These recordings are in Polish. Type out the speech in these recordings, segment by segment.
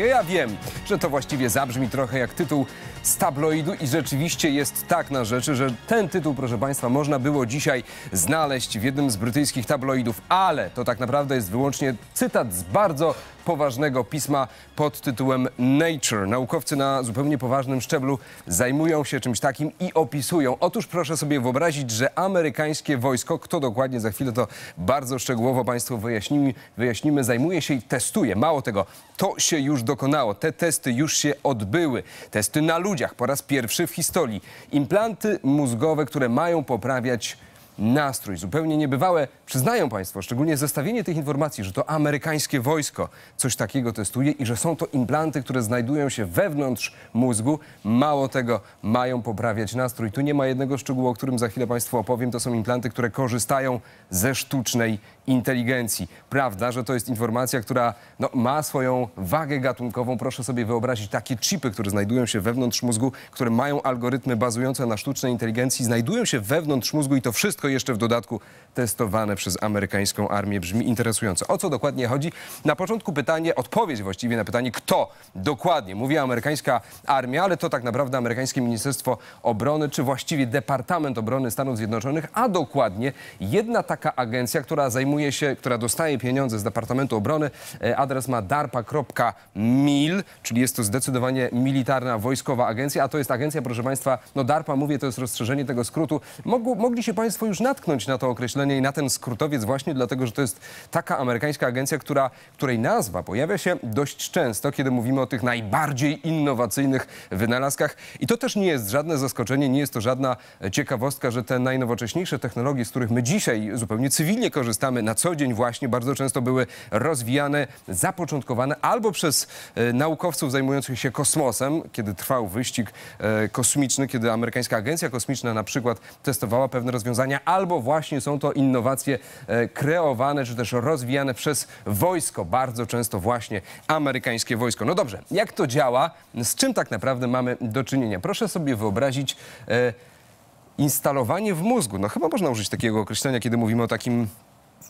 Ja wiem, że to właściwie zabrzmi trochę jak tytuł z tabloidu i rzeczywiście jest tak na rzeczy, że ten tytuł, proszę Państwa, można było dzisiaj znaleźć w jednym z brytyjskich tabloidów, ale to tak naprawdę jest wyłącznie cytat z bardzo poważnego pisma pod tytułem Nature. Naukowcy na zupełnie poważnym szczeblu zajmują się czymś takim i opisują. Otóż proszę sobie wyobrazić, że amerykańskie wojsko, kto dokładnie za chwilę to bardzo szczegółowo Państwu wyjaśnimy, wyjaśnimy zajmuje się i testuje. Mało tego, to się już dokonało. Te testy już się odbyły. Testy na ludziach po raz pierwszy w historii. Implanty mózgowe, które mają poprawiać nastrój. Zupełnie niebywałe, przyznają Państwo, szczególnie zestawienie tych informacji, że to amerykańskie wojsko coś takiego testuje i że są to implanty, które znajdują się wewnątrz mózgu. Mało tego, mają poprawiać nastrój. Tu nie ma jednego szczegółu, o którym za chwilę Państwu opowiem. To są implanty, które korzystają ze sztucznej inteligencji. Prawda, że to jest informacja, która no, ma swoją wagę gatunkową. Proszę sobie wyobrazić takie chipy, które znajdują się wewnątrz mózgu, które mają algorytmy bazujące na sztucznej inteligencji, znajdują się wewnątrz mózgu i to wszystko wszystko jeszcze w dodatku testowane przez amerykańską armię. Brzmi interesująco. O co dokładnie chodzi? Na początku pytanie, odpowiedź właściwie na pytanie, kto dokładnie. Mówi amerykańska armia, ale to tak naprawdę amerykańskie Ministerstwo Obrony, czy właściwie Departament Obrony Stanów Zjednoczonych, a dokładnie jedna taka agencja, która zajmuje się, która dostaje pieniądze z Departamentu Obrony. E, adres ma darpa.mil, czyli jest to zdecydowanie militarna, wojskowa agencja, a to jest agencja, proszę Państwa, no DARPA, mówię, to jest rozszerzenie tego skrótu. Mogli się Państwo już już natknąć na to określenie i na ten skrótowiec właśnie dlatego, że to jest taka amerykańska agencja, która, której nazwa pojawia się dość często, kiedy mówimy o tych najbardziej innowacyjnych wynalazkach. I to też nie jest żadne zaskoczenie, nie jest to żadna ciekawostka, że te najnowocześniejsze technologie, z których my dzisiaj zupełnie cywilnie korzystamy na co dzień właśnie, bardzo często były rozwijane, zapoczątkowane albo przez e, naukowców zajmujących się kosmosem, kiedy trwał wyścig e, kosmiczny, kiedy amerykańska agencja kosmiczna na przykład testowała pewne rozwiązania, albo właśnie są to innowacje e, kreowane czy też rozwijane przez wojsko, bardzo często właśnie amerykańskie wojsko. No dobrze, jak to działa? Z czym tak naprawdę mamy do czynienia? Proszę sobie wyobrazić e, instalowanie w mózgu. No chyba można użyć takiego określenia, kiedy mówimy o takim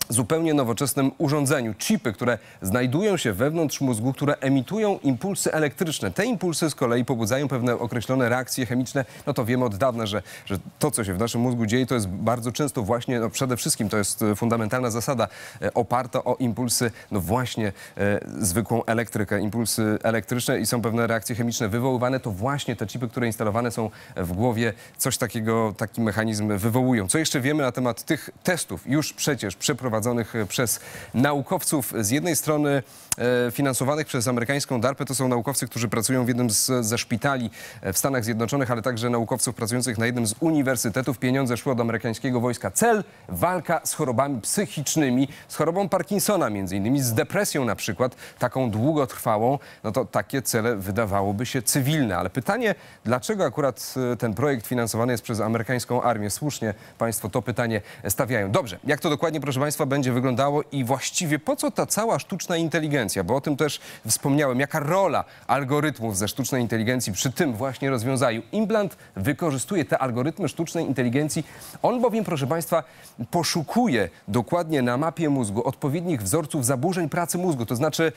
zupełnie nowoczesnym urządzeniu. Chipy, które znajdują się wewnątrz mózgu, które emitują impulsy elektryczne. Te impulsy z kolei pobudzają pewne określone reakcje chemiczne. No to wiemy od dawna, że, że to, co się w naszym mózgu dzieje, to jest bardzo często właśnie, no przede wszystkim to jest e, fundamentalna zasada e, oparta o impulsy, no właśnie e, zwykłą elektrykę, impulsy elektryczne i są pewne reakcje chemiczne wywoływane. To właśnie te chipy, które instalowane są w głowie, coś takiego, taki mechanizm wywołują. Co jeszcze wiemy na temat tych testów? Już przecież przeprowadziliśmy prowadzonych e, przez naukowców. Z jednej strony e, finansowanych przez amerykańską DARPę to są naukowcy, którzy pracują w jednym z, ze szpitali e, w Stanach Zjednoczonych, ale także naukowców pracujących na jednym z uniwersytetów. Pieniądze szły do amerykańskiego wojska. Cel walka z chorobami psychicznymi, z chorobą Parkinsona między innymi, z depresją na przykład, taką długotrwałą. No to takie cele wydawałoby się cywilne. Ale pytanie, dlaczego akurat ten projekt finansowany jest przez amerykańską armię? Słusznie Państwo to pytanie stawiają. Dobrze, jak to dokładnie, proszę Państwa, państwa, będzie wyglądało i właściwie po co ta cała sztuczna inteligencja? Bo o tym też wspomniałem. Jaka rola algorytmów ze sztucznej inteligencji przy tym właśnie rozwiązaniu? Implant wykorzystuje te algorytmy sztucznej inteligencji. On bowiem, proszę państwa, poszukuje dokładnie na mapie mózgu odpowiednich wzorców zaburzeń pracy mózgu. To znaczy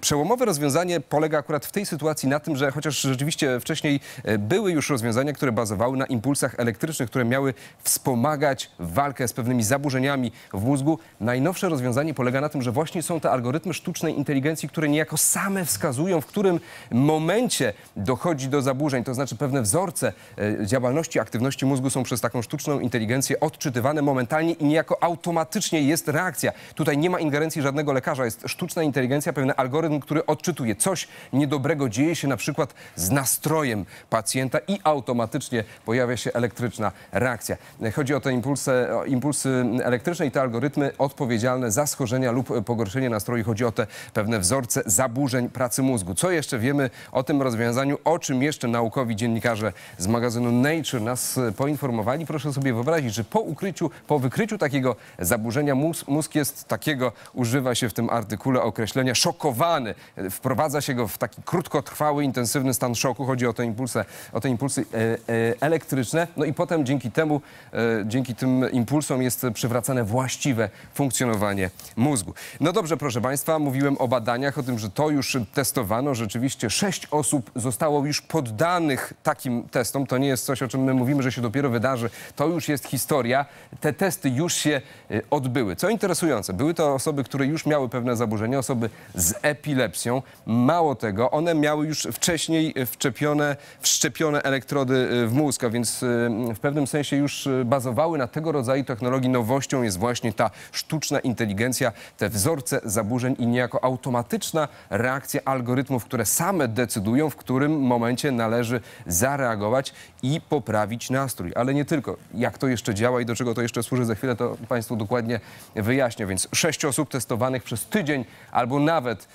przełomowe rozwiązanie polega akurat w tej sytuacji na tym, że chociaż rzeczywiście wcześniej e, były już rozwiązania, które bazowały na impulsach elektrycznych, które miały wspomagać walkę z pewnymi zaburzeniami w mózgu, mózgu. Najnowsze rozwiązanie polega na tym, że właśnie są te algorytmy sztucznej inteligencji, które niejako same wskazują, w którym momencie dochodzi do zaburzeń, to znaczy pewne wzorce e, działalności, aktywności mózgu są przez taką sztuczną inteligencję odczytywane momentalnie i niejako automatycznie jest reakcja. Tutaj nie ma ingerencji żadnego lekarza, jest sztuczna inteligencja, pewien algorytm, który odczytuje coś niedobrego, dzieje się na przykład z nastrojem pacjenta i automatycznie pojawia się elektryczna reakcja. E, chodzi o te impulsy, o impulsy elektryczne i te algorytmy rytmy odpowiedzialne za schorzenia lub pogorszenie nastroju. Chodzi o te pewne wzorce zaburzeń pracy mózgu. Co jeszcze wiemy o tym rozwiązaniu, o czym jeszcze naukowi dziennikarze z magazynu Nature nas poinformowali? Proszę sobie wyobrazić, że po ukryciu, po wykryciu takiego zaburzenia mózg, mózg jest takiego, używa się w tym artykule określenia szokowany. Wprowadza się go w taki krótkotrwały, intensywny stan szoku. Chodzi o te impulsy, o te impulsy e, e, elektryczne. No i potem dzięki temu, e, dzięki tym impulsom jest przywracane właściwe funkcjonowanie mózgu. No dobrze, proszę Państwa, mówiłem o badaniach, o tym, że to już testowano. Rzeczywiście sześć osób zostało już poddanych takim testom. To nie jest coś, o czym my mówimy, że się dopiero wydarzy. To już jest historia. Te testy już się y, odbyły. Co interesujące, były to osoby, które już miały pewne zaburzenia, osoby z epilepsją. Mało tego, one miały już wcześniej wczepione, wszczepione elektrody y, w mózg, a więc y, w pewnym sensie już bazowały na tego rodzaju technologii. Nowością jest właśnie ta sztuczna inteligencja, te wzorce zaburzeń i niejako automatyczna reakcja algorytmów, które same decydują, w którym momencie należy zareagować i poprawić nastrój. Ale nie tylko. Jak to jeszcze działa i do czego to jeszcze służy, za chwilę to Państwu dokładnie wyjaśnię. Więc sześć osób testowanych przez tydzień albo nawet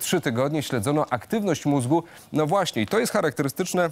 trzy tygodnie śledzono aktywność mózgu. No właśnie, i to jest charakterystyczne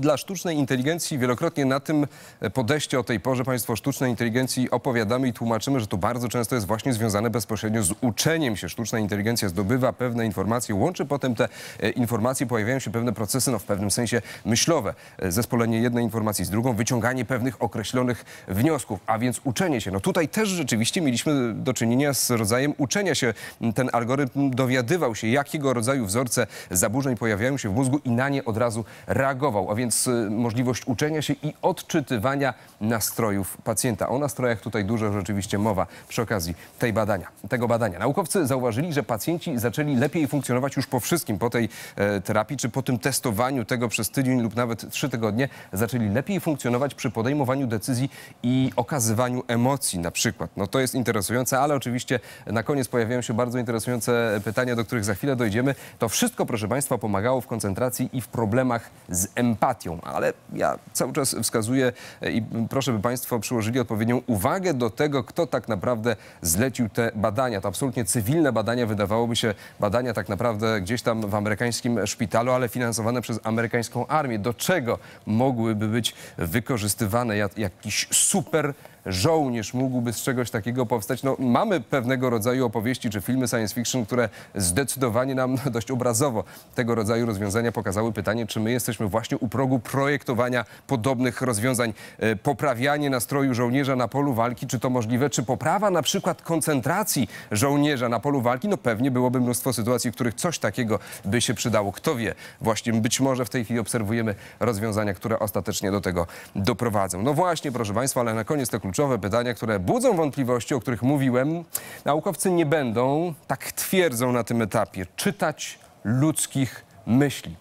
dla sztucznej inteligencji. Wielokrotnie na tym podejście o tej porze Państwo sztucznej inteligencji opowiadamy i tłumaczymy, że to bardzo często jest właśnie związane bezpośrednio z uczeniem się. Sztuczna inteligencja zdobywa pewne informacje, łączy potem te e, informacje, pojawiają się pewne procesy, no w pewnym sensie myślowe. E, zespolenie jednej informacji z drugą, wyciąganie pewnych określonych wniosków, a więc uczenie się. No tutaj też rzeczywiście mieliśmy do czynienia z rodzajem uczenia się. Ten algorytm dowiadywał się, jakiego rodzaju wzorce zaburzeń pojawiają się w mózgu i na nie od razu reagował. A więc więc y, możliwość uczenia się i odczytywania nastrojów pacjenta. O nastrojach tutaj dużo rzeczywiście mowa przy okazji tej badania, tego badania. Naukowcy zauważyli, że pacjenci zaczęli lepiej funkcjonować już po wszystkim, po tej e, terapii czy po tym testowaniu tego przez tydzień lub nawet trzy tygodnie, zaczęli lepiej funkcjonować przy podejmowaniu decyzji i okazywaniu emocji na przykład. No to jest interesujące, ale oczywiście na koniec pojawiają się bardzo interesujące pytania, do których za chwilę dojdziemy. To wszystko, proszę Państwa, pomagało w koncentracji i w problemach z empatią ale ja cały czas wskazuję i proszę, by Państwo przyłożyli odpowiednią uwagę do tego, kto tak naprawdę zlecił te badania. To absolutnie cywilne badania, wydawałoby się badania tak naprawdę gdzieś tam w amerykańskim szpitalu, ale finansowane przez amerykańską armię. Do czego mogłyby być wykorzystywane jakiś super żołnierz mógłby z czegoś takiego powstać. No, mamy pewnego rodzaju opowieści czy filmy science fiction, które zdecydowanie nam dość obrazowo tego rodzaju rozwiązania pokazały. Pytanie, czy my jesteśmy właśnie u progu projektowania podobnych rozwiązań. E, poprawianie nastroju żołnierza na polu walki, czy to możliwe? Czy poprawa na przykład koncentracji żołnierza na polu walki? No pewnie byłoby mnóstwo sytuacji, w których coś takiego by się przydało. Kto wie, właśnie być może w tej chwili obserwujemy rozwiązania, które ostatecznie do tego doprowadzą. No właśnie, proszę Państwa, ale na koniec to kluczowe pytania, które budzą wątpliwości, o których mówiłem, naukowcy nie będą, tak twierdzą na tym etapie, czytać ludzkich myśli.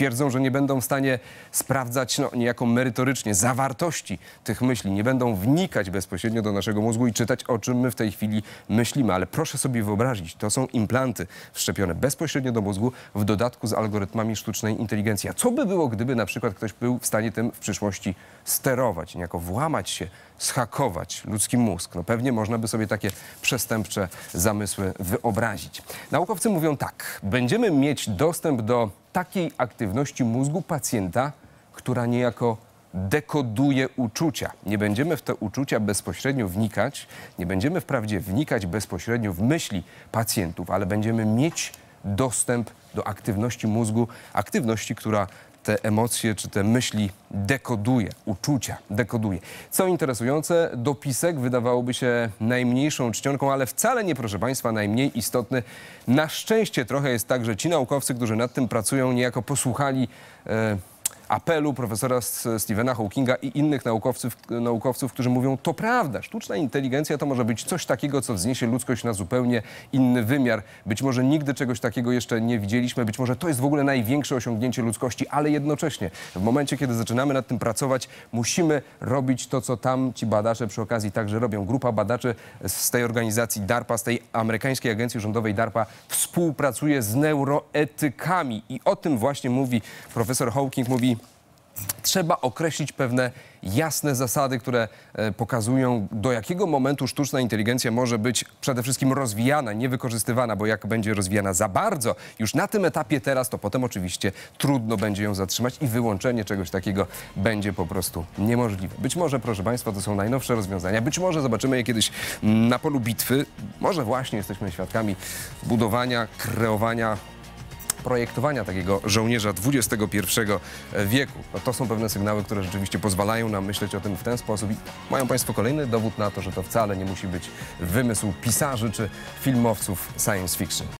Twierdzą, że nie będą w stanie sprawdzać no, niejako merytorycznie zawartości tych myśli, nie będą wnikać bezpośrednio do naszego mózgu i czytać, o czym my w tej chwili myślimy. Ale proszę sobie wyobrazić, to są implanty wszczepione bezpośrednio do mózgu, w dodatku z algorytmami sztucznej inteligencji. A co by było, gdyby na przykład ktoś był w stanie tym w przyszłości sterować, niejako włamać się, schakować ludzki mózg? No pewnie można by sobie takie przestępcze zamysły wyobrazić. Naukowcy mówią tak, będziemy mieć dostęp do takiej aktywności mózgu pacjenta, która niejako dekoduje uczucia. Nie będziemy w te uczucia bezpośrednio wnikać, nie będziemy wprawdzie wnikać bezpośrednio w myśli pacjentów, ale będziemy mieć dostęp do aktywności mózgu, aktywności, która te emocje czy te myśli dekoduje, uczucia dekoduje. Co interesujące, dopisek wydawałoby się najmniejszą czcionką, ale wcale nie, proszę Państwa, najmniej istotny. Na szczęście trochę jest tak, że ci naukowcy, którzy nad tym pracują, niejako posłuchali e, apelu profesora Stephena Hawkinga i innych naukowców, naukowców, którzy mówią, to prawda, sztuczna inteligencja to może być coś takiego, co wzniesie ludzkość na zupełnie inny wymiar. Być może nigdy czegoś takiego jeszcze nie widzieliśmy, być może to jest w ogóle największe osiągnięcie ludzkości, ale jednocześnie w momencie, kiedy zaczynamy nad tym pracować, musimy robić to, co tam ci badacze przy okazji także robią. Grupa badaczy z tej organizacji DARPA, z tej amerykańskiej agencji rządowej DARPA współpracuje z neuroetykami i o tym właśnie mówi profesor Hawking, mówi trzeba określić pewne jasne zasady, które e, pokazują, do jakiego momentu sztuczna inteligencja może być przede wszystkim rozwijana, nie wykorzystywana, bo jak będzie rozwijana za bardzo, już na tym etapie teraz, to potem oczywiście trudno będzie ją zatrzymać i wyłączenie czegoś takiego będzie po prostu niemożliwe. Być może, proszę Państwa, to są najnowsze rozwiązania, być może zobaczymy je kiedyś mm, na polu bitwy, może właśnie jesteśmy świadkami budowania, kreowania projektowania takiego żołnierza XXI wieku. No to są pewne sygnały, które rzeczywiście pozwalają nam myśleć o tym w ten sposób. I mają Państwo kolejny dowód na to, że to wcale nie musi być wymysł pisarzy czy filmowców science fiction.